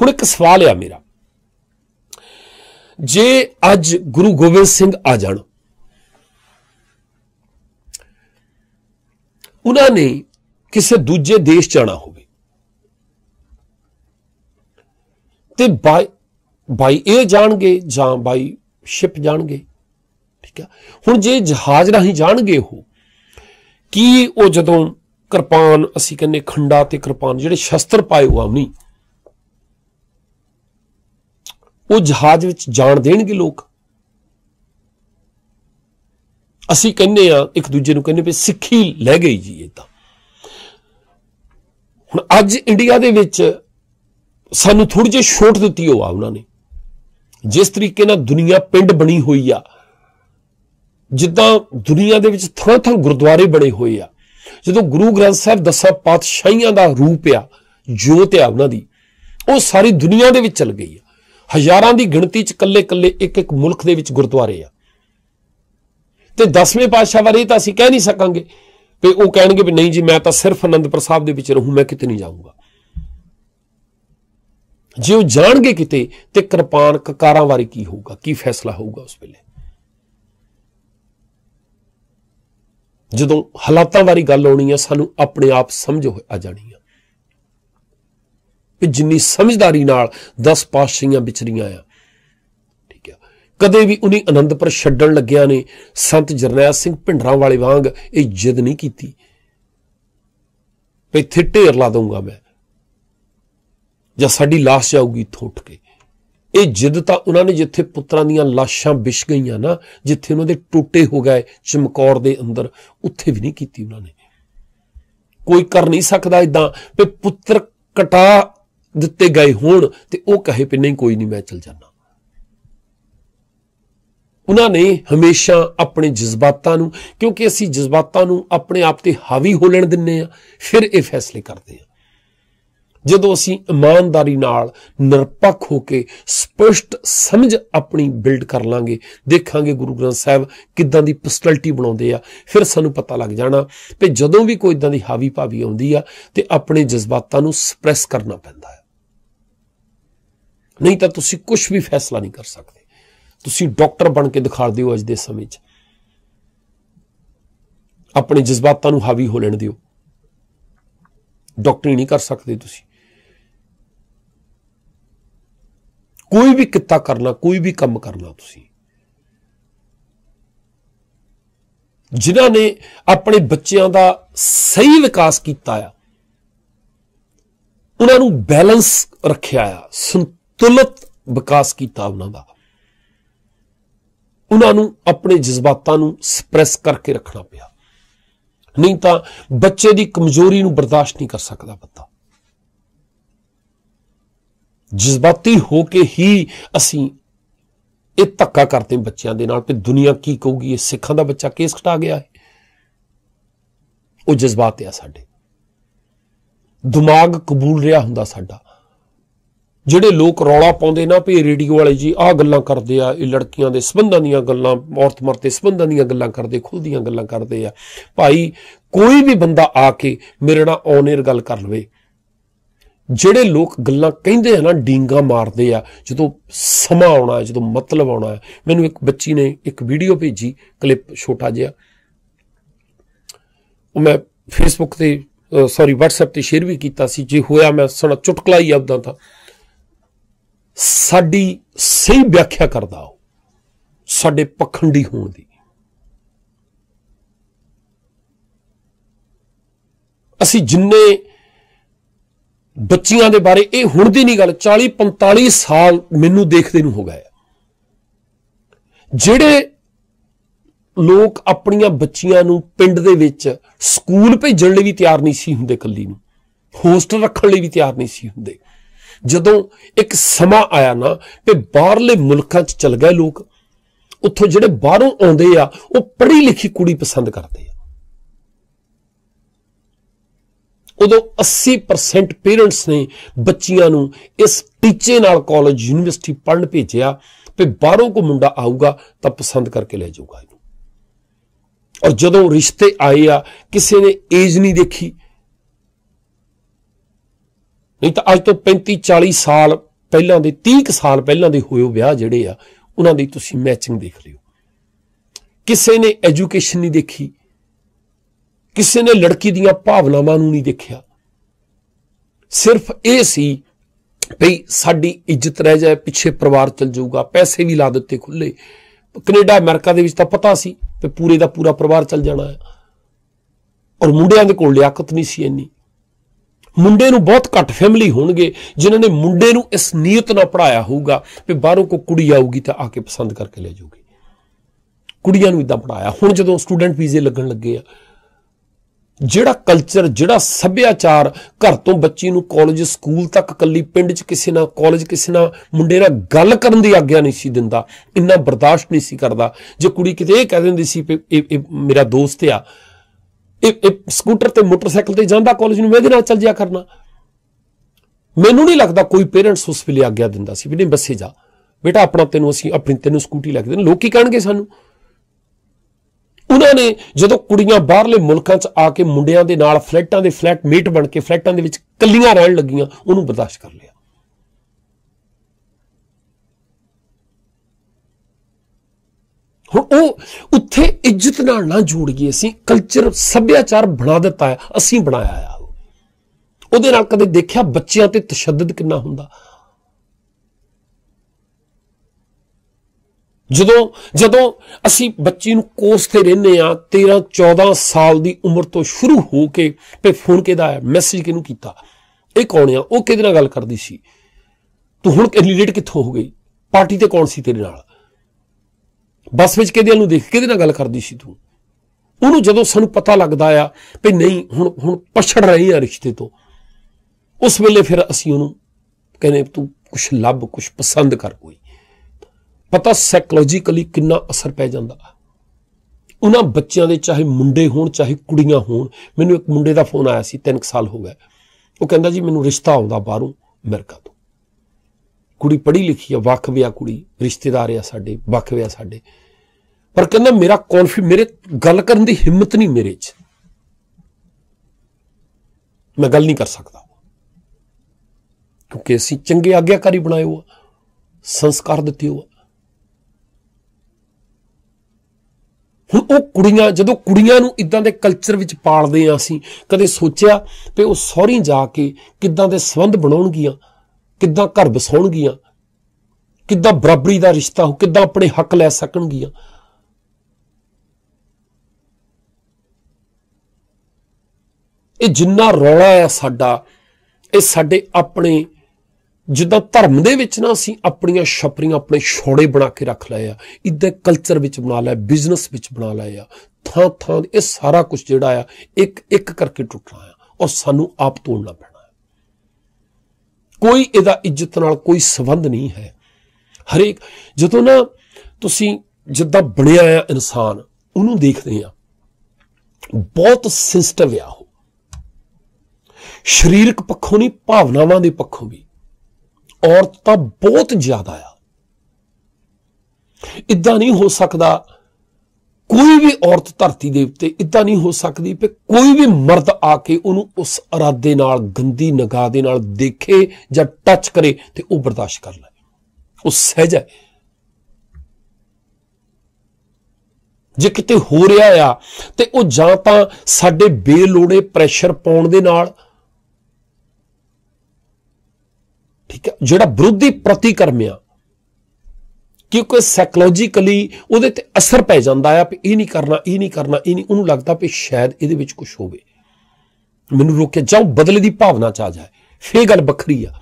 ਹੁਣ ਇੱਕ ਸਵਾਲ ਆ ਮੇਰਾ ਜੇ ਅੱਜ ਗੁਰੂ ਗੋਬਿੰਦ ਸਿੰਘ ਆ ਜਾਣ ਉਹਨਾਂ ਨੇ ਕਿਸੇ ਦੂਜੇ ਦੇਸ਼ ਜਾਣਾ ਹੋਵੇ ਤੇ ਬਾਈ ਬਾਈ ਇਹ ਜਾਣਗੇ ਜਾਂ ਬਾਈ ਸ਼ਿਪ ਜਾਣਗੇ ਠੀਕ ਆ ਹੁਣ ਜੇ ਜਹਾਜ਼ ਰਾਹੀਂ ਜਾਣਗੇ ਉਹ ਕੀ ਉਹ ਜਦੋਂ ਕਿਰਪਾਨ ਅਸੀਂ ਕਹਿੰਨੇ ਖੰਡਾ ਤੇ ਕਿਰਪਾਨ ਜਿਹੜੇ ਸ਼ਸਤਰ ਪਾਏ ਉਹ ਆਉਣੀ ਉਹ ਜਹਾਜ਼ ਵਿੱਚ ਜਾਣ ਦੇਣਗੇ ਲੋਕ ਅਸੀਂ ਕਹਿੰਦੇ ਆ ਇੱਕ ਦੂਜੇ ਨੂੰ ਕਹਿੰਦੇ ਵੀ ਸਿੱਖੀ ਲੈ ਗਈ ਜੀ ਇਹ ਤਾਂ ਹੁਣ ਅੱਜ ਇੰਡੀਆ ਦੇ ਵਿੱਚ ਸਾਨੂੰ ਥੋੜੀ ਜਿਹੀ ਛੋਟ ਦਿੱਤੀ ਹੋ ਆ ਉਹਨਾਂ ਨੇ ਜਿਸ ਤਰੀਕੇ ਨਾਲ ਦੁਨੀਆ ਪਿੰਡ ਬਣੀ ਹੋਈ ਆ ਜਿੱਦਾਂ ਦੁਨੀਆ ਦੇ ਵਿੱਚ ਥਾਂ ਥਾਂ ਗੁਰਦੁਆਰੇ ਬਣੇ ਹੋਏ ਆ ਜਦੋਂ ਗੁਰੂ ਗ੍ਰੰਥ ਸਾਹਿਬ ਦਸਾਂ ਪਾਤਸ਼ਾਹੀਆਂ ਦਾ ਰੂਪ ਆ ਜੋਤ ਆ ਉਹਨਾਂ ਦੀ ਉਹ ਸਾਰੀ ਦੁਨੀਆ ਦੇ ਵਿੱਚ ਚਲ ਗਈ ਹਜ਼ਾਰਾਂ ਦੀ ਗਿਣਤੀ 'ਚ ਕੱਲੇ-ਕੱਲੇ ਇੱਕ-ਇੱਕ ਮੁਲਕ ਦੇ ਵਿੱਚ ਗੁਰਦੁਆਰੇ ਆ ਤੇ 10ਵੇਂ ਪਾਤਸ਼ਾਹ ਬਾਰੇ ਤਾਂ ਅਸੀਂ ਕਹਿ ਨਹੀਂ ਸਕਾਂਗੇ ਵੀ ਉਹ ਕਹਿਣਗੇ ਵੀ ਨਹੀਂ ਜੀ ਮੈਂ ਤਾਂ ਸਿਰਫ ਅਨੰਦਪੁਰ ਸਾਹਿਬ ਦੇ ਵਿੱਚ ਰਹੂੰ ਮੈਂ ਕਿਤੇ ਨਹੀਂ ਜਾਊਂਗਾ ਜੇ ਉਹ ਜਾਣਗੇ ਕਿਤੇ ਤੇ ਕਿਰਪਾਨ ਕਕਾਰਾਂ ਬਾਰੇ ਕੀ ਹੋਊਗਾ ਕੀ ਫੈਸਲਾ ਹੋਊਗਾ ਉਸ ਵੇਲੇ ਜਦੋਂ ਹਾਲਾਤਾਂ ਬਾਰੇ ਗੱਲ ਆਉਣੀ ਆ ਸਾਨੂੰ ਆਪਣੇ ਆਪ ਸਮਝ ਆ ਜਾਣੀ ਆ ਕਿ ਜਿੰਨੀ ਸਮਝਦਾਰੀ ਨਾਲ 10 ਪਾਸ਼ੀਆਂ ਵਿਚਰੀਆਂ ਆ ਠੀਕ ਆ ਕਦੇ ਵੀ ਉਹਨੇ ਆਨੰਦਪੁਰ ਛੱਡਣ ਲੱਗਿਆ ਨੇ ਸੰਤ ਜਰਨੈਲ ਸਿੰਘ ਭਿੰਡਰਾਂ ਵਾਲੇ ਵਾਂਗ ਇਹ ਜਿੱਦ ਨਹੀਂ ਕੀਤੀ ਵੀ ਇੱਥੇ ਢੇਰ ਲਾ ਦਊਂਗਾ ਮੈਂ ਜਾਂ ਸਾਡੀ লাশ ਜਾਊਗੀ ਥੋਟ ਕੇ ਇਹ ਜਿੱਦ ਤਾਂ ਉਹਨਾਂ ਨੇ ਜਿੱਥੇ ਪੁੱਤਰਾਂ ਦੀਆਂ ਲਾਸ਼ਾਂ ਵਿਛ ਗਈਆਂ ਨਾ ਜਿੱਥੇ ਉਹਨਾਂ ਦੇ ਟੁੱਟੇ ਹੋ ਗਏ ਚਮਕੌਰ ਦੇ ਅੰਦਰ ਉੱਥੇ ਵੀ ਨਹੀਂ ਕੀਤੀ ਉਹਨਾਂ ਨੇ ਕੋਈ ਕਰ ਨਹੀਂ ਸਕਦਾ ਇਦਾਂ ਵੀ ਪੁੱਤਰ ਕਟਾ ਦਿੱਤੇ ਗਏ ਹੋਣ ਤੇ ਉਹ ਕਹੇ ਪਈ ਨਹੀਂ ਕੋਈ ਨਹੀਂ ਮੈਂ ਚਲ ਜਾਣਾ ਉਹਨਾਂ ਨੇ ਹਮੇਸ਼ਾ ਆਪਣੇ ਜਜ਼ਬਾਤਾਂ ਨੂੰ ਕਿਉਂਕਿ ਅਸੀਂ ਜਜ਼ਬਾਤਾਂ ਨੂੰ ਆਪਣੇ ਆਪ ਤੇ ਹਾਵੀ ਹੋ ਲੈਣ ਦਿੰਨੇ ਆ ਫਿਰ ਇਹ ਫੈਸਲੇ ਕਰਦੇ ਆ ਜਦੋਂ ਅਸੀਂ ਇਮਾਨਦਾਰੀ ਨਾਲ ਨਿਰਪੱਖ ਹੋ ਕੇ ਸਪਸ਼ਟ ਸਮਝ ਆਪਣੀ ਬਿਲਡ ਕਰ ਲਾਂਗੇ ਦੇਖਾਂਗੇ ਗੁਰੂ ਗ੍ਰੰਥ ਸਾਹਿਬ ਕਿੱਦਾਂ ਦੀ ਪਰਸਨੈਲਿਟੀ ਬਣਾਉਂਦੇ ਆ ਫਿਰ ਸਾਨੂੰ ਪਤਾ ਲੱਗ ਜਾਣਾ ਕਿ ਜਦੋਂ ਵੀ ਕੋਈ ਇਦਾਂ ਦੀ ਹਾਵੀ ਭਾਵੀ ਆਉਂਦੀ ਆ ਤੇ ਆਪਣੇ ਜਜ਼ਬਾਤਾਂ ਨੂੰ ਸਪਰੈਸ ਕਰਨਾ ਪੈਂਦਾ ਹੈ ਨਹੀਂ ਤਾਂ ਤੁਸੀਂ ਕੁਝ ਵੀ ਫੈਸਲਾ ਨਹੀਂ ਕਰ ਸਕਦੇ ਤੁਸੀਂ ਡਾਕਟਰ ਬਣ ਕੇ ਦਿਖਾ ਦਿਓ ਅੱਜ ਦੇ ਸਮੇਂ 'ਚ ਆਪਣੇ ਜਜ਼ਬਾਤਾਂ ਨੂੰ ਹਾਵੀ ਹੋ ਲੈਣ ਦਿਓ ਡਾਕਟਰੀ ਨਹੀਂ ਕਰ ਸਕਦੇ ਤੁਸੀਂ ਕੋਈ ਵੀ ਕਿੱਤਾ ਕਰਨਾ ਕੋਈ ਵੀ ਕੰਮ ਕਰਨਾ ਤੁਸੀਂ ਜਿਨ੍ਹਾਂ ਨੇ ਆਪਣੇ ਬੱਚਿਆਂ ਦਾ ਸਹੀ ਵਿਕਾਸ ਕੀਤਾ ਆ ਉਹਨਾਂ ਨੂੰ ਬੈਲੈਂਸ ਰੱਖਿਆ ਆ ਤੁਲਤ ਵਿਕਾਸ ਕੀਤਾ ਉਹਨਾਂ ਦਾ ਉਹਨਾਂ ਨੂੰ ਆਪਣੇ ਜਜ਼ਬਾਤਾਂ ਨੂੰ ਸਪਰੈਸ ਕਰਕੇ ਰੱਖਣਾ ਪਿਆ ਨਹੀਂ ਤਾਂ ਬੱਚੇ ਦੀ ਕਮਜ਼ੋਰੀ ਨੂੰ ਬਰਦਾਸ਼ਤ ਨਹੀਂ ਕਰ ਸਕਦਾ ਬੱਚਾ ਜਜ਼ਬਾਤੀ ਹੋ ਕੇ ਹੀ ਅਸੀਂ ਇਹ ਧੱਕਾ ਕਰਦੇ ਬੱਚਿਆਂ ਦੇ ਨਾਲ ਕਿ ਦੁਨੀਆ ਕੀ ਕਹੂਗੀ ਇਹ ਸਿੱਖਾਂ ਦਾ ਬੱਚਾ ਕੇਸ ਘਟਾ ਗਿਆ ਹੈ ਉਹ ਜਜ਼ਬਾਤ ਆ ਸਾਡੇ ਦਿਮਾਗ ਕਬੂਲ ਰਿਹਾ ਹੁੰਦਾ ਸਾਡਾ ਜਿਹੜੇ ਲੋਕ ਰੌਲਾ ਪਾਉਂਦੇ ਨਾ ਵੀ ਰੇਡੀਓ ਵਾਲੇ ਜੀ ਆਹ ਗੱਲਾਂ ਕਰਦੇ ਆ ਇਹ ਲੜਕੀਆਂ ਦੇ ਸਬੰਧਾਂ ਦੀਆਂ ਗੱਲਾਂ ਔਰਤ ਮਰਦ ਦੇ ਸਬੰਧਾਂ ਦੀਆਂ ਗੱਲਾਂ ਕਰਦੇ ਖੁੱਲਦੀਆਂ ਗੱਲਾਂ ਕਰਦੇ ਆ ਭਾਈ ਕੋਈ ਵੀ ਬੰਦਾ ਆ ਕੇ ਮੇਰੇ ਨਾਲ ਔਨ 에ਅਰ ਗੱਲ ਕਰ ਲਵੇ ਜਿਹੜੇ ਲੋਕ ਗੱਲਾਂ ਕਹਿੰਦੇ ਆ ਨਾ ਡੀਂਗਾ ਮਾਰਦੇ ਆ ਜਦੋਂ ਸਮਾਂ ਆਉਣਾ ਹੈ ਜਦੋਂ ਮਤਲਬ ਆਉਣਾ ਹੈ ਮੈਨੂੰ ਇੱਕ ਬੱਚੀ ਨੇ ਇੱਕ ਵੀਡੀਓ ਭੇਜੀ ਕਲਿੱਪ ਛੋਟਾ ਜਿਹਾ ਉਹ ਮੈਂ ਫੇਸਬੁੱਕ ਤੇ ਸੌਰੀ WhatsApp ਤੇ ਸ਼ੇਅਰ ਵੀ ਕੀਤਾ ਸੀ ਜੇ ਹੋਇਆ ਮੈਂ ਸਣਾ ਚੁਟਕਲਾ ਹੀ ਆਪਦਾ ਤਾਂ ਸਾਡੀ ਸਹੀ ਵਿਆਖਿਆ ਕਰਦਾ ਹੋ ਸਾਡੇ ਪਖੰਡੀ ਹੋਣ ਦੀ ਅਸੀਂ ਜਿੰਨੇ ਬੱਚੀਆਂ ਦੇ ਬਾਰੇ ਇਹ ਹੁਣ ਦੀ ਨਹੀਂ ਗੱਲ 40 45 ਸਾਲ ਮੈਨੂੰ ਦੇਖਦੇ ਨੂੰ ਹੋ ਗਏ ਜਿਹੜੇ ਲੋਕ ਆਪਣੀਆਂ ਬੱਚੀਆਂ ਨੂੰ ਪਿੰਡ ਦੇ ਵਿੱਚ ਸਕੂਲ ਭੇਜਣ ਲਈ ਵੀ ਤਿਆਰ ਨਹੀਂ ਸੀ ਹੁੰਦੇ ਕੱਲੀ ਨੂੰ ਹੋਸਟਲ ਰੱਖਣ ਲਈ ਵੀ ਤਿਆਰ ਨਹੀਂ ਸੀ ਹੁੰਦੇ ਜਦੋਂ ਇੱਕ ਸਮਾਂ ਆਇਆ ਨਾ ਤੇ ਬਾਹਰਲੇ ਮੁਲਕਾਂ 'ਚ ਚਲ ਗਏ ਲੋਕ ਉੱਥੋਂ ਜਿਹੜੇ ਬਾਹਰੋਂ ਆਉਂਦੇ ਆ ਉਹ ਪੜ੍ਹੀ ਲਿਖੀ ਕੁੜੀ ਪਸੰਦ ਕਰਦੇ ਆ ਉਦੋਂ 80% ਪੇਰੈਂਟਸ ਨੇ ਬੱਚੀਆਂ ਨੂੰ ਇਸ ਟੀਚੇ ਨਾਲ ਕਾਲਜ ਯੂਨੀਵਰਸਿਟੀ ਪੜਨ ਭੇਜਿਆ ਤੇ ਬਾਹਰੋਂ ਕੋ ਮੁੰਡਾ ਆਊਗਾ ਤਾਂ ਪਸੰਦ ਕਰਕੇ ਲੈ ਜਾਊਗਾ ਇਹਨੂੰ ਔਰ ਜਦੋਂ ਰਿਸ਼ਤੇ ਆਏ ਆ ਕਿਸੇ ਨੇ ਏਜ ਨਹੀਂ ਦੇਖੀ ਨਹੀਂ ਤਾਂ ਅੱਜ ਤੋਂ 35 40 ਸਾਲ ਪਹਿਲਾਂ ਦੇ 30 ਸਾਲ ਪਹਿਲਾਂ ਦੇ ਹੋਏ ਵਿਆਹ ਜਿਹੜੇ ਆ ਉਹਨਾਂ ਦੀ ਤੁਸੀਂ ਮੈਚਿੰਗ ਦੇਖ ਲਿਓ ਕਿਸੇ ਨੇ ਐਜੂਕੇਸ਼ਨ ਨਹੀਂ ਦੇਖੀ ਕਿਸੇ ਨੇ ਲੜਕੀ ਦੀਆਂ ਭਾਵਨਾਵਾਂ ਨੂੰ ਨਹੀਂ ਦੇਖਿਆ ਸਿਰਫ ਇਹ ਸੀ ਭਈ ਸਾਡੀ ਇੱਜ਼ਤ ਰਹਿ ਜਾਏ ਪਿੱਛੇ ਪਰਿਵਾਰ ਚਲ ਜਾਊਗਾ ਪੈਸੇ ਵੀ ਲਾ ਦਿੱਤੇ ਖੁੱਲੇ ਕੈਨੇਡਾ ਅਮਰੀਕਾ ਦੇ ਵਿੱਚ ਤਾਂ ਪਤਾ ਸੀ ਕਿ ਪੂਰੇ ਦਾ ਪੂਰਾ ਪਰਿਵਾਰ ਚਲ ਜਾਣਾ ਹੈ ਔਰ ਮੁੰਡਿਆਂ ਦੇ ਕੋਲ ਲਿਆਕਤ ਨਹੀਂ ਸੀ ਇੰਨੀ ਮੁੰਡੇ ਨੂੰ ਬਹੁਤ ਘੱਟ ਫੈਮਿਲੀ ਹੋਣਗੇ ਜਿਨ੍ਹਾਂ ਨੇ ਮੁੰਡੇ ਨੂੰ ਇਸ ਨੀਅਤ ਨਾਲ ਪੜਾਇਆ ਹੋਊਗਾ ਕਿ ਬਾਹਰੋਂ ਕੋ ਕੁੜੀ ਆਊਗੀ ਤਾਂ ਆ ਕੇ ਪਸੰਦ ਕਰਕੇ ਲੈ ਜਾਊਗੀ ਕੁੜੀਆਂ ਨੂੰ ਇਦਾਂ ਪੜਾਇਆ ਹੁਣ ਜਦੋਂ ਸਟੂਡੈਂਟ ਵੀਜ਼ੇ ਲੱਗਣ ਲੱਗੇ ਆ ਜਿਹੜਾ ਕਲਚਰ ਜਿਹੜਾ ਸੱਭਿਆਚਾਰ ਘਰ ਤੋਂ ਬੱਚੀ ਨੂੰ ਕਾਲਜ ਸਕੂਲ ਤੱਕ ਕੱਲੀ ਪਿੰਡ 'ਚ ਕਿਸੇ ਨਾਲ ਕਾਲਜ ਕਿਸੇ ਨਾਲ ਮੁੰਡੇ ਨਾਲ ਗੱਲ ਕਰਨ ਦੀ ਆਗਿਆ ਨਹੀਂ ਸੀ ਦਿੰਦਾ ਇੰਨਾ ਬਰਦਾਸ਼ਤ ਨਹੀਂ ਸੀ ਕਰਦਾ ਜੇ ਕੁੜੀ ਕਿਤੇ ਇਹ ਕਹਿ ਦਿੰਦੀ ਸੀ ਕਿ ਇਹ ਮੇਰਾ ਦੋਸਤ ਆ ਇਹ ਸਕੂਟਰ ਤੇ ਮੋਟਰਸਾਈਕਲ ਤੇ ਜਾਂਦਾ ਕਾਲਜ ਨੂੰ ਇਹਦੇ ਨਾਲ ਚੱਲ ਜਿਆ ਕਰਨਾ ਮੈਨੂੰ ਨਹੀਂ ਲੱਗਦਾ ਕੋਈ ਪੇਰੈਂਟਸ ਉਸ ਵੇਲੇ ਆਗਿਆ ਦਿੰਦਾ ਸੀ ਵੀ ਨਹੀਂ ਬੱਸੇ ਜਾ ਬੇਟਾ ਆਪਣਾ ਤੈਨੂੰ ਅਸੀਂ ਆਪਣੀ ਤੈਨੂੰ ਸਕੂਟੀ ਲੈ ਕੇ ਦੇਣ ਲੋਕੀ ਕਹਿਣਗੇ ਸਾਨੂੰ ਉਹਨਾਂ ਨੇ ਜਦੋਂ ਕੁੜੀਆਂ ਬਾਹਰਲੇ ਮੁਲਕਾਂ 'ਚ ਆ ਕੇ ਮੁੰਡਿਆਂ ਦੇ ਨਾਲ ਫਲੈਟਾਂ ਦੇ ਫਲੈਟ ਮੇਟ ਬਣ ਕੇ ਫਲੈਟਾਂ ਦੇ ਵਿੱਚ ਕੱਲੀਆਂ ਰਹਿਣ ਲੱਗੀਆਂ ਉਹਨੂੰ ਬਰਦਾਸ਼ਤ ਕਰ ਲਿਆ ਹੁਣ ਉਹ ਉੱਥੇ ਇੱਜ਼ਤ ਨਾਲ ਨਾ ਜੋੜ ਗਏ ਅਸੀਂ ਕਲਚਰ ਸੱਭਿਆਚਾਰ ਬਣਾ ਦਿੱਤਾ ਹੈ ਅਸੀਂ ਬਣਾਇਆ ਆ ਉਹਦੇ ਨਾਲ ਕਦੇ ਦੇਖਿਆ ਬੱਚਿਆਂ ਤੇ ਤਸ਼ੱਦਦ ਕਿੰਨਾ ਹੁੰਦਾ ਜਦੋਂ ਜਦੋਂ ਅਸੀਂ ਬੱਚੀ ਨੂੰ ਕੋਸ ਤੇ ਰਹਿੰਦੇ ਆ 13 14 ਸਾਲ ਦੀ ਉਮਰ ਤੋਂ ਸ਼ੁਰੂ ਹੋ ਕੇ ਤੇ ਫੋਨ ਕਿਹਦਾ ਹੈ ਮੈਸੇਜ ਕਿਹਨੂੰ ਕੀਤਾ ਇਹ ਕੌਣ ਆ ਉਹ ਕਿਹਦੇ ਨਾਲ ਗੱਲ ਕਰਦੀ ਸੀ ਤੂੰ ਹੁਣ ਰਿਲੇਟ ਕਿੱਥੋਂ ਹੋ ਗਈ ਪਾਰਟੀ ਤੇ ਕੌਣ ਸੀ ਤੇਰੇ ਨਾਲ ਬੱਸ ਵਿੱਚ ਕਿਹਦੇ ਨੂੰ ਦੇਖ ਕਿਹਦੇ ਨਾਲ ਗੱਲ ਕਰਦੀ ਸੀ ਤੂੰ ਉਹਨੂੰ ਜਦੋਂ ਸਾਨੂੰ ਪਤਾ ਲੱਗਦਾ ਆ ਵੀ ਨਹੀਂ ਹੁਣ ਹੁਣ ਪਛੜ ਰਹੀ ਆ ਰਿਸ਼ਤੇ ਤੋਂ ਉਸ ਵੇਲੇ ਫਿਰ ਅਸੀਂ ਉਹਨੂੰ ਕਹਿੰਦੇ ਤੂੰ ਕੁਝ ਲੱਭ ਕੁਝ ਪਸੰਦ ਕਰ ਕੋਈ ਪਤਾ ਸਾਈਕੋਲੋਜੀਕਲੀ ਕਿੰਨਾ ਅਸਰ ਪੈ ਜਾਂਦਾ ਆ ਉਹਨਾਂ ਬੱਚਿਆਂ ਦੇ ਚਾਹੇ ਮੁੰਡੇ ਹੋਣ ਚਾਹੇ ਕੁੜੀਆਂ ਹੋਣ ਮੈਨੂੰ ਇੱਕ ਮੁੰਡੇ ਦਾ ਫੋਨ ਆਇਆ ਸੀ 3 ਸਾਲ ਹੋ ਗਏ ਉਹ ਕਹਿੰਦਾ ਜੀ ਮੈਨੂੰ ਰਿਸ਼ਤਾ ਆਉਂਦਾ ਬਾਹਰੋਂ ਅਮਰੀਕਾ ਤੋਂ ਕੁੜੀ ਪੜ੍ਹੀ ਲਿਖੀ ਆ ਵੱਖ ਵਿਆ ਕੁੜੀ ਰਿਸ਼ਤੇਦਾਰ ਆ ਸਾਡੇ ਵੱਖ ਵਿਆ ਸਾਡੇ ਪਰ ਕਹਿੰਦਾ ਮੇਰਾ ਕੌਨਫੀ ਮੇਰੇ ਗੱਲ ਕਰਨ ਦੀ ਹਿੰਮਤ ਨਹੀਂ ਮੇਰੇ 'ਚ ਮੈਂ ਗੱਲ ਨਹੀਂ ਕਰ ਸਕਦਾ ਕਿਉਂਕਿ ਅਸੀਂ ਚੰਗੇ ਆਗਿਆਕਾਰੀ ਬਣਾਏ ਹੋ ਸੰਸਕਾਰ ਦਿੱਤੇ ਹੋ ਹੁਣ ਉਹ ਕੁੜੀਆਂ ਜਦੋਂ ਕੁੜੀਆਂ ਨੂੰ ਇਦਾਂ ਦੇ ਕਲਚਰ ਵਿੱਚ ਪਾਲਦੇ ਆ ਅਸੀਂ ਕਦੇ ਸੋਚਿਆ ਕਿ ਉਹ ਸੌਰੀ ਜਾ ਕੇ ਕਿੱਦਾਂ ਦੇ ਸੰਬੰਧ ਬਣਾਉਣਗੀਆਂ ਕਿੱਦਾਂ ਘਰ ਬਸਾਉਣਗੀਆਂ ਕਿੱਦਾਂ ਬਰਾਬਰੀ ਦਾ ਰਿਸ਼ਤਾ ਹੋ ਕਿੱਦਾਂ ਆਪਣੇ ਹੱਕ ਲੈ ਸਕਣਗੀਆਂ ਇਹ ਜਿੰਨਾ ਰੌਲਾ ਹੈ ਸਾਡਾ ਇਹ ਸਾਡੇ ਆਪਣੇ ਜਿੱਦਾਂ ਧਰਮ ਦੇ ਵਿੱਚ ਨਾ ਅਸੀਂ ਆਪਣੀਆਂ ਛਪਰੀਆਂ ਆਪਣੇ ਛੋੜੇ ਬਣਾ ਕੇ ਰੱਖ ਲਏ ਆ ਇਦਾਂ ਕਲਚਰ ਵਿੱਚ ਬਣਾ ਲਿਆ ਬਿਜ਼ਨਸ ਵਿੱਚ ਬਣਾ ਲਿਆ ਆ ਥਾਂ ਥਾਂ ਇਹ ਸਾਰਾ ਕੁਝ ਜਿਹੜਾ ਆ ਇੱਕ ਇੱਕ ਕਰਕੇ ਟੁੱਟਣਾ ਆ ਔਰ ਸਾਨੂੰ ਆਪ ਤੋੜਨਾ ਪੈਣਾ ਕੋਈ ਇਹਦਾ ਇੱਜ਼ਤ ਨਾਲ ਕੋਈ ਸਬੰਧ ਨਹੀਂ ਹੈ ਹਰੇਕ ਜਦੋਂ ਨਾ ਤੁਸੀਂ ਜਿੱਦਾਂ ਬਣਿਆ ਆ ਇਨਸਾਨ ਉਹਨੂੰ ਦੇਖਦੇ ਆ ਬਹੁਤ ਸਿਸਟਮ ਆ ਉਹ ਸਰੀਰਕ ਪੱਖੋਂ ਨਹੀਂ ਭਾਵਨਾਵਾਂ ਦੇ ਪੱਖੋਂ ਵੀ ਔਰਤ ਤਾਂ ਬਹੁਤ ਜ਼ਿਆਦਾ ਆ ਇਦਾਂ ਨਹੀਂ ਹੋ ਸਕਦਾ ਕੋਈ ਵੀ ਔਰਤ ਧਰਤੀ ਦੇ ਉੱਤੇ ਇਦਾਂ ਨਹੀਂ ਹੋ ਸਕਦੀ ਕਿ ਕੋਈ ਵੀ ਮਰਦ ਆ ਕੇ ਉਹਨੂੰ ਉਸ ਇਰਾਦੇ ਨਾਲ ਗੰਦੀ ਨਿਗਾਹ ਦੇ ਨਾਲ ਦੇਖੇ ਜਾਂ ਟੱਚ ਕਰੇ ਤੇ ਉਹ ਬਰਦਾਸ਼ਤ ਕਰ ਲੈ ਉਹ ਸਹਿਜ ਹੈ ਜੇ ਕਿਤੇ ਹੋ ਰਿਹਾ ਆ ਤੇ ਉਹ ਜਾਂ ਤਾਂ ਸਾਡੇ ਬੇਲੋੜੇ ਪ੍ਰੈਸ਼ਰ ਪਾਉਣ ਦੇ ਨਾਲ ਠੀਕ ਹੈ ਜਿਹੜਾ ਵਿਰੋਧੀ ਪ੍ਰਤੀਕਰਮ ਆ ਕਿਉਂਕਿ ਸਾਈਕੋਲੋਜੀਕਲੀ ਉਹਦੇ ਤੇ ਅਸਰ ਪੈ ਜਾਂਦਾ ਆ ਕਿ ਇਹ ਨਹੀਂ ਕਰਨਾ ਇਹ ਨਹੀਂ ਕਰਨਾ ਇਹ ਨਹੀਂ ਉਹਨੂੰ ਲੱਗਦਾ ਕਿ ਸ਼ਾਇਦ ਇਹਦੇ ਵਿੱਚ ਕੁਝ ਹੋਵੇ ਮੈਨੂੰ ਰੋਕਿਆ ਜਾਓ ਬਦਲੇ ਦੀ ਭਾਵਨਾ ਚ ਆ ਜਾਏ ਫੇਰ ਗੱਲ ਵੱਖਰੀ ਆ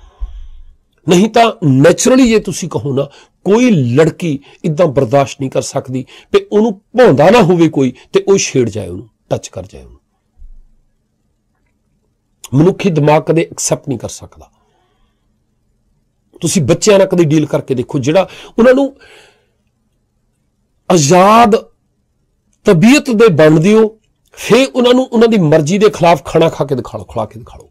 ਨਹੀਂ ਤਾਂ ਨੇਚਰਲੀ ਜੇ ਤੁਸੀਂ ਕਹੋ ਨਾ ਕੋਈ ਲੜਕੀ ਇਦਾਂ ਬਰਦਾਸ਼ਤ ਨਹੀਂ ਕਰ ਸਕਦੀ ਤੇ ਉਹਨੂੰ ਭੌਂਦਾ ਨਾ ਹੋਵੇ ਕੋਈ ਤੇ ਉਹ ਛੇੜ ਜਾਏ ਉਹਨੂੰ ਟੱਚ ਕਰ ਜਾਏ ਉਹਨੂੰ ਮਨੁੱਖੀ ਦਿਮਾਗ ਕਦੇ ਐਕਸੈਪਟ ਨਹੀਂ ਕਰ ਸਕਦਾ ਤੁਸੀਂ ਬੱਚਿਆਂ ਨਾਲ ਕਦੇ ਡੀਲ ਕਰਕੇ ਦੇਖੋ ਜਿਹੜਾ ਉਹਨਾਂ ਨੂੰ ਆਜ਼ਾਦ ਤਬੀਅਤ ਦੇ ਬਣ ਦਿਓ ਫੇ ਉਹਨਾਂ ਨੂੰ ਉਹਨਾਂ ਦੀ ਮਰਜ਼ੀ ਦੇ ਖਿਲਾਫ ਖਾਣਾ ਖਾ ਕੇ ਦਿਖਾਓ ਖਿਲਾ ਕੇ ਦਿਖਾਓ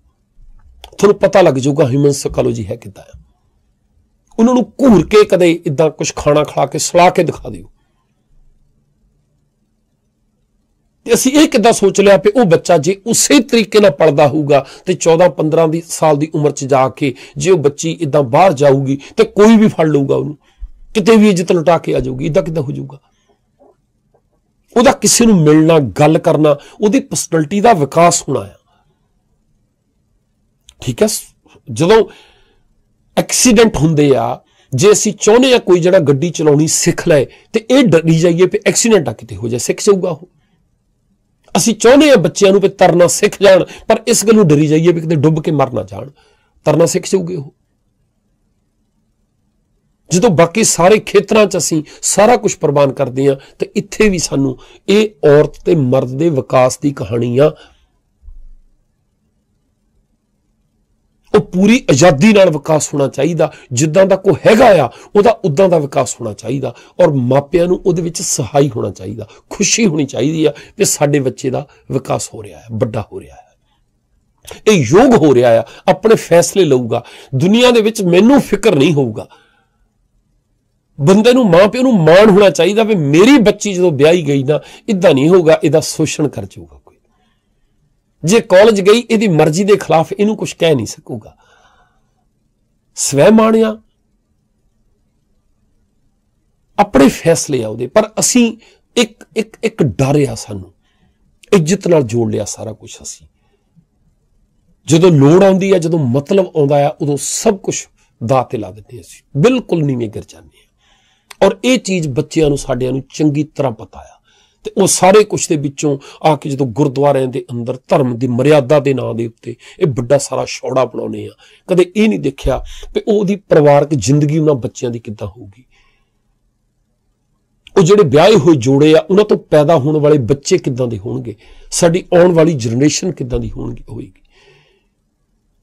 ਤੁਹਾਨੂੰ ਪਤਾ ਲੱਗ ਜਾਊਗਾ ਹਿਊਮਨ ਸਾਈਕੋਲੋਜੀ ਹੈ ਕਿਦਾਂ ਉਹਨਾਂ ਨੂੰ ਘੂਰ ਕੇ ਕਦੇ ਇਦਾਂ ਕੁਝ ਖਾਣਾ ਖਾ ਕੇ ਸਲਾ ਕੇ ਦਿਖਾ ਦਿਓ ਅਸੀਂ ਇਹ ਕਿੱਦਾਂ ਸੋਚ ਲਿਆ ਕਿ ਉਹ ਬੱਚਾ ਜੇ ਉਸੇ ਤਰੀਕੇ ਨਾਲ ਪੜਦਾ ਹੋਊਗਾ ਤੇ 14 15 ਦੀ ਸਾਲ ਦੀ ਉਮਰ 'ਚ ਜਾ ਕੇ ਜੇ ਉਹ ਬੱਚੀ ਇਦਾਂ ਬਾਹਰ ਜਾਊਗੀ ਤੇ ਕੋਈ ਵੀ ਫੜ ਲਊਗਾ ਉਹਨੂੰ ਕਿਤੇ ਵੀ ਇੱਜ਼ਤ ਲੁਟਾ ਕੇ ਆ ਜਾਊਗੀ ਇਦਾਂ ਕਿੱਦਾਂ ਹੋ ਜਾਊਗਾ ਉਹਦਾ ਕਿਸੇ ਨੂੰ ਮਿਲਣਾ ਗੱਲ ਕਰਨਾ ਉਹਦੀ ਪਰਸਨੈਲਿਟੀ ਦਾ ਵਿਕਾਸ ਹੋਣਾ ਹੈ ਠੀਕ ਹੈ ਜਦੋਂ ਐਕਸੀਡੈਂਟ ਹੁੰਦੇ ਆ ਜੇ ਅਸੀਂ ਚਾਹੁੰਦੇ ਆ ਕੋਈ ਜਿਹੜਾ ਗੱਡੀ ਚਲਾਉਣੀ ਸਿੱਖ ਲਏ ਤੇ ਇਹ ਡਰੀ ਜਾਈਏ ਕਿ ਐਕਸੀਡੈਂਟ ਆ ਕਿਤੇ ਹੋ ਜਾਏ ਸਿੱਖ ਜਾਊਗਾ ਉਹ ਅਸੀਂ ਚਾਹੁੰਦੇ ਆ ਬੱਚਿਆਂ ਨੂੰ ਵੀ ਤਰਨਾ ਸਿੱਖ ਜਾਣ ਪਰ ਇਸ ਗੱਲੋਂ ਡਰੀ ਜਾਈਏ ਵੀ ਕਿਤੇ ਡੁੱਬ ਕੇ ਮਰ ਨਾ ਜਾਣ ਤਰਨਾ ਸਿੱਖ ਜਾਊਗੇ ਉਹ ਜਦੋਂ ਬਾਕੀ ਸਾਰੇ ਖੇਤਰਾਂ 'ਚ ਅਸੀਂ ਸਾਰਾ ਕੁਝ ਪ੍ਰਵਾਨ ਕਰਦੇ ਆ ਤੇ ਇੱਥੇ ਵੀ ਸਾਨੂੰ ਇਹ ਔਰਤ ਤੇ ਮਰਦ ਦੇ ਵਿਕਾਸ ਦੀ ਕਹਾਣੀ ਆ ਉਹ ਪੂਰੀ ਆਜ਼ਾਦੀ ਨਾਲ ਵਿਕਾਸ ਹੋਣਾ ਚਾਹੀਦਾ ਜਿੱਦਾਂ ਦਾ ਕੋ ਹੈਗਾ ਆ ਉਹਦਾ ਉਦਾਂ ਦਾ ਵਿਕਾਸ ਹੋਣਾ ਚਾਹੀਦਾ ਔਰ ਮਾਪਿਆਂ ਨੂੰ ਉਹਦੇ ਵਿੱਚ ਸਹਾਈ ਹੋਣਾ ਚਾਹੀਦਾ ਖੁਸ਼ੀ ਹੋਣੀ ਚਾਹੀਦੀ ਆ ਕਿ ਸਾਡੇ ਬੱਚੇ ਦਾ ਵਿਕਾਸ ਹੋ ਰਿਹਾ ਹੈ ਵੱਡਾ ਹੋ ਰਿਹਾ ਹੈ ਇਹ ਯੋਗ ਹੋ ਰਿਹਾ ਆ ਆਪਣੇ ਫੈਸਲੇ ਲਊਗਾ ਦੁਨੀਆ ਦੇ ਵਿੱਚ ਮੈਨੂੰ ਫਿਕਰ ਨਹੀਂ ਹੋਊਗਾ ਬੰਦੇ ਨੂੰ ਮਾਪਿਆਂ ਨੂੰ ਮਾਣ ਹੋਣਾ ਚਾਹੀਦਾ ਵੀ ਮੇਰੀ ਬੱਚੀ ਜਦੋਂ ਵਿਆਹੀ ਗਈ ਨਾ ਇਦਾਂ ਨਹੀਂ ਹੋਊਗਾ ਇਹਦਾ ਸ਼ੋਸ਼ਣ ਕਰ ਜਾਊਗਾ ਜੇ ਕਾਲਜ ਗਈ ਇਹਦੀ ਮਰਜ਼ੀ ਦੇ ਖਿਲਾਫ ਇਹਨੂੰ ਕੁਝ ਕਹਿ ਨਹੀਂ ਸਕੂਗਾ ਸਵੈ ਮਾਣਿਆ ਆਪਣੇ ਫੈਸਲੇ ਆ ਉਹਦੇ ਪਰ ਅਸੀਂ ਇੱਕ ਇੱਕ ਇੱਕ ਡਰਿਆ ਸਾਨੂੰ ਇੱਜ਼ਤ ਨਾਲ ਜੋੜ ਲਿਆ ਸਾਰਾ ਕੁਝ ਅਸੀਂ ਜਦੋਂ ਲੋੜ ਆਉਂਦੀ ਹੈ ਜਦੋਂ ਮਤਲਬ ਆਉਂਦਾ ਹੈ ਉਦੋਂ ਸਭ ਕੁਝ ਦਾ ਤੇ ਲਾ ਦਿੰਦੇ ਅਸੀਂ ਬਿਲਕੁਲ ਨੀਵੇਂ ਗਿਰ ਜਾਂਦੇ ਔਰ ਇਹ ਚੀਜ਼ ਬੱਚਿਆਂ ਨੂੰ ਸਾਡਿਆਂ ਨੂੰ ਚੰਗੀ ਤਰ੍ਹਾਂ ਪਤਾ ਆ ਤੇ ਉਹ ਸਾਰੇ ਕੁਝ ਦੇ ਵਿੱਚੋਂ ਆ ਕੇ ਜਦੋਂ ਗੁਰਦੁਆਰਿਆਂ ਦੇ ਅੰਦਰ ਧਰਮ ਦੀ ਮਰਿਆਦਾ ਦੇ ਨਾਂ ਦੇ ਉੱਤੇ ਇਹ ਵੱਡਾ ਸਾਰਾ ਸ਼ੌੜਾ ਬਣਾਉਨੇ ਆ ਕਦੇ ਇਹ ਨਹੀਂ ਦੇਖਿਆ ਕਿ ਉਹਦੀ ਪਰਿਵਾਰਕ ਜ਼ਿੰਦਗੀ ਉਹਨਾਂ ਬੱਚਿਆਂ ਦੀ ਕਿੱਦਾਂ ਹੋਊਗੀ ਉਹ ਜਿਹੜੇ ਵਿਆਹੇ ਹੋਏ ਜੋੜੇ ਆ ਉਹਨਾਂ ਤੋਂ ਪੈਦਾ ਹੋਣ ਵਾਲੇ ਬੱਚੇ ਕਿੱਦਾਂ ਦੇ ਹੋਣਗੇ ਸਾਡੀ ਆਉਣ ਵਾਲੀ ਜਨਰੇਸ਼ਨ ਕਿੱਦਾਂ ਦੀ ਹੋਣਗੀ ਹੋਏਗੀ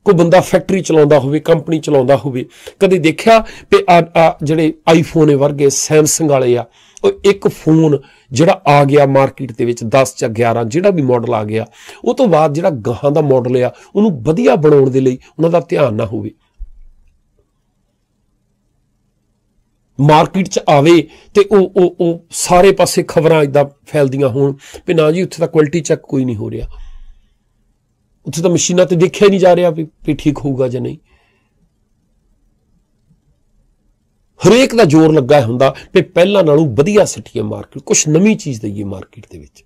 ਕੋ ਬੰਦਾ ਫੈਕਟਰੀ ਚਲਾਉਂਦਾ ਹੋਵੇ ਕੰਪਨੀ ਚਲਾਉਂਦਾ ਹੋਵੇ ਕਦੇ ਦੇਖਿਆ ਕਿ ਆ ਜਿਹੜੇ ਆਈਫੋਨ ਵਰਗੇ ਸੈਮਸੰਗ ਵਾਲੇ ਆ ਉਹ ਇੱਕ ਫੋਨ ਜਿਹੜਾ ਆ ਗਿਆ ਮਾਰਕੀਟ ਦੇ ਵਿੱਚ 10 ਜਾਂ 11 ਜਿਹੜਾ ਵੀ ਮਾਡਲ ਆ ਗਿਆ ਉਹ ਤੋਂ ਬਾਅਦ ਜਿਹੜਾ ਗਾਹਾਂ ਦਾ ਮਾਡਲ ਆ ਉਹਨੂੰ ਵਧੀਆ ਬਣਾਉਣ ਦੇ ਲਈ ਉਹਨਾਂ ਦਾ ਧਿਆਨ ਨਾ ਹੋਵੇ ਮਾਰਕੀਟ 'ਚ ਆਵੇ ਤੇ ਉਹ ਉਹ ਉਹ ਸਾਰੇ ਪਾਸੇ ਖਬਰਾਂ ਇਦਾਂ ਫੈਲਦੀਆਂ ਹੋਣ ਕਿ ਨਾ ਜੀ ਉੱਥੇ ਤਾਂ ਕੁਆਲਿਟੀ ਚੈੱਕ ਕੋਈ ਨਹੀਂ ਹੋ ਰਿਹਾ ਉੱਥੇ ਤਾਂ ਮਸ਼ੀਨਾਂ ਤੇ ਦੇਖਿਆ ਨਹੀਂ ਜਾ ਰਿਹਾ ਵੀ ਠੀਕ ਹੋਊਗਾ ਜਾਂ ਨਹੀਂ ਹਰੇਕ ਦਾ ਜ਼ੋਰ ਲੱਗਾ ਹੁੰਦਾ ਕਿ ਪਹਿਲਾਂ ਨਾਲੋਂ ਵਧੀਆ ਸਿੱਟੀਏ ਮਾਰਕੀਟ ਕੁਝ ਨਵੀਂ ਚੀਜ਼ ਦਈਏ ਮਾਰਕੀਟ ਦੇ ਵਿੱਚ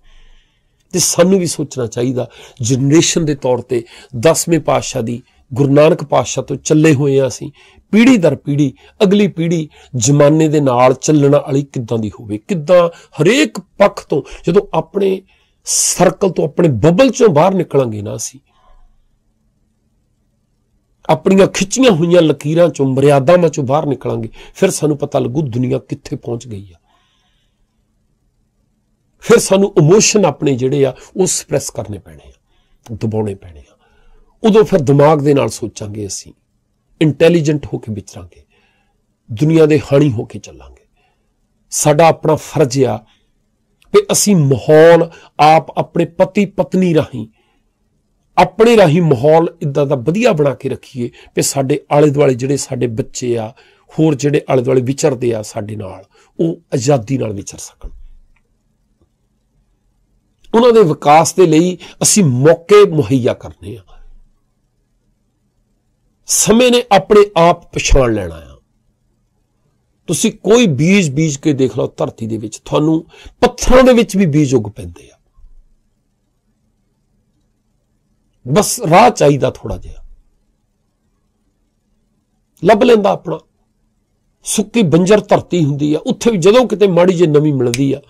ਤੇ ਸਾਨੂੰ ਵੀ ਸੋਚਣਾ ਚਾਹੀਦਾ ਜਨਰੇਸ਼ਨ ਦੇ ਤੌਰ ਤੇ 10ਵੇਂ ਪਾਤਸ਼ਾਹ ਦੀ ਗੁਰੂ ਨਾਨਕ ਪਾਤਸ਼ਾਹ ਤੋਂ ਚੱਲੇ ਹੋਏ ਆ ਅਸੀਂ ਪੀੜੀ ਦਰ ਪੀੜੀ ਅਗਲੀ ਪੀੜੀ ਜ਼ਮਾਨੇ ਦੇ ਨਾਲ ਚੱਲਣ ਵਾਲੀ ਕਿੱਦਾਂ ਦੀ ਹੋਵੇ ਕਿੱਦਾਂ ਹਰੇਕ ਪੱਖ ਤੋਂ ਜਦੋਂ ਆਪਣੇ ਸਰਕਲ ਤੋਂ ਆਪਣੇ ਬਬਲ ਚੋਂ ਬਾਹਰ ਨਿਕਲਾਂਗੇ ਨਾ ਅਸੀਂ ਆਪਣੀਆਂ ਖਿੱਚੀਆਂ ਹੋਈਆਂ ਲਕੀਰਾਂ ਚੋਂ ਮਰਿਆਦਾਵਾਂ ਚੋਂ ਬਾਹਰ ਨਿਕਲਾਂਗੇ ਫਿਰ ਸਾਨੂੰ ਪਤਾ ਲੱਗੂ ਦੁਨੀਆ ਕਿੱਥੇ ਪਹੁੰਚ ਗਈ ਆ ਫਿਰ ਸਾਨੂੰ ਇਮੋਸ਼ਨ ਆਪਣੇ ਜਿਹੜੇ ਆ ਉਹ ਸਪਰੈਸ ਕਰਨੇ ਪੈਣੇ ਆ ਦਬਾਉਣੇ ਪੈਣੇ ਆ ਉਦੋਂ ਫਿਰ ਦਿਮਾਗ ਦੇ ਨਾਲ ਸੋਚਾਂਗੇ ਅਸੀਂ ਇੰਟੈਲੀਜੈਂਟ ਹੋ ਕੇ ਵਿਚਰਾਂਗੇ ਦੁਨੀਆ ਦੇ ਹਾਣੀ ਹੋ ਕੇ ਚੱਲਾਂਗੇ ਸਾਡਾ ਆਪਣਾ ਫਰਜ਼ ਆ ਕਿ ਅਸੀਂ ਮਾਹੌਲ ਆਪ ਆਪਣੇ ਪਤੀ ਪਤਨੀ ਰਾਹੀਂ ਆਪਣੇ ਰਾਹੀਂ ਮਾਹੌਲ ਇਦਾਂ ਦਾ ਵਧੀਆ ਬਣਾ ਕੇ ਰੱਖੀਏ ਕਿ ਸਾਡੇ ਆਲੇ ਦੁਆਲੇ ਜਿਹੜੇ ਸਾਡੇ ਬੱਚੇ ਆ ਹੋਰ ਜਿਹੜੇ ਆਲੇ ਦੁਆਲੇ ਵਿਚਰਦੇ ਆ ਸਾਡੇ ਨਾਲ ਉਹ ਆਜ਼ਾਦੀ ਨਾਲ ਵਿਚਰ ਸਕਣ ਉਹਨਾਂ ਦੇ ਵਿਕਾਸ ਦੇ ਲਈ ਅਸੀਂ ਮੌਕੇ ਮੁਹੱਈਆ ਕਰਨੇ ਆ ਸਮੇਂ ਨੇ ਆਪਣੇ ਆਪ ਪਛਾਣ ਲੈਣਾ ਆ ਤੁਸੀਂ ਕੋਈ ਬੀਜ ਬੀਜ ਕੇ ਦੇਖ ਲਓ ਧਰਤੀ ਦੇ ਵਿੱਚ ਤੁਹਾਨੂੰ ਪੱਥਰਾਂ ਦੇ ਵਿੱਚ ਵੀ ਬੀਜ ਉੱਗ ਪੈਂਦੇ ਆ ਬਸ ਰਾਹ ਚਾਹੀਦਾ ਥੋੜਾ ਜਿਹਾ ਲੱਭ ਲੈਂਦਾ ਆਪਣਾ ਸੁੱਕੀ ਬੰਜਰ ਧਰਤੀ ਹੁੰਦੀ ਆ ਉੱਥੇ ਵੀ ਜਦੋਂ ਕਿਤੇ ਮਾੜੀ ਜੇ ਨਵੀਂ ਮਿਲਦੀ ਆ